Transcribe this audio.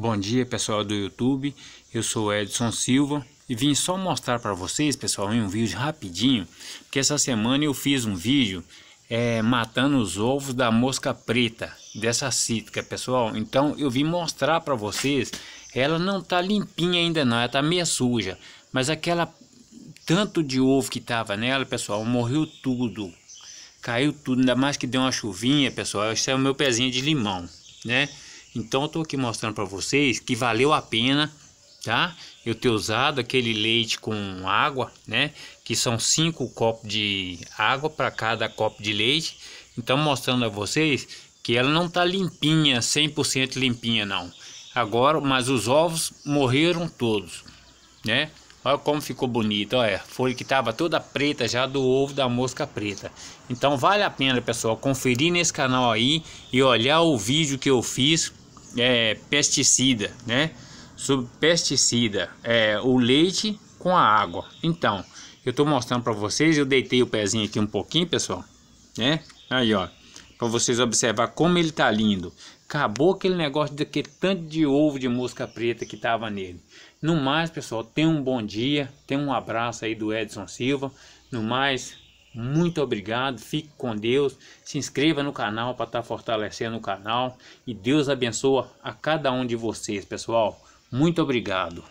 Bom dia pessoal do YouTube, eu sou Edson Silva e vim só mostrar para vocês pessoal em um vídeo rapidinho que essa semana eu fiz um vídeo é, matando os ovos da mosca preta dessa cítrica pessoal, então eu vim mostrar para vocês ela não tá limpinha ainda não, ela tá meio suja, mas aquela tanto de ovo que tava nela pessoal, morreu tudo, caiu tudo, ainda mais que deu uma chuvinha pessoal, esse é o meu pezinho de limão né? Então eu tô aqui mostrando para vocês que valeu a pena, tá? Eu ter usado aquele leite com água, né? Que são 5 copos de água para cada copo de leite. Então mostrando a vocês que ela não tá limpinha, 100% limpinha não. Agora, mas os ovos morreram todos, né? Olha como ficou bonito, olha. Folha que estava toda preta já do ovo da mosca preta. Então vale a pena, pessoal, conferir nesse canal aí e olhar o vídeo que eu fiz é, pesticida, né? Sobre pesticida, é, o leite com a água. Então, eu tô mostrando para vocês, eu deitei o pezinho aqui um pouquinho, pessoal, né? Aí, ó, para vocês observar como ele tá lindo. Acabou aquele negócio daquele tanto de ovo de mosca preta que tava nele. No mais, pessoal, tenha um bom dia, tenha um abraço aí do Edson Silva. No mais, muito obrigado, fique com Deus, se inscreva no canal para estar tá fortalecendo o canal e Deus abençoa a cada um de vocês, pessoal. Muito obrigado.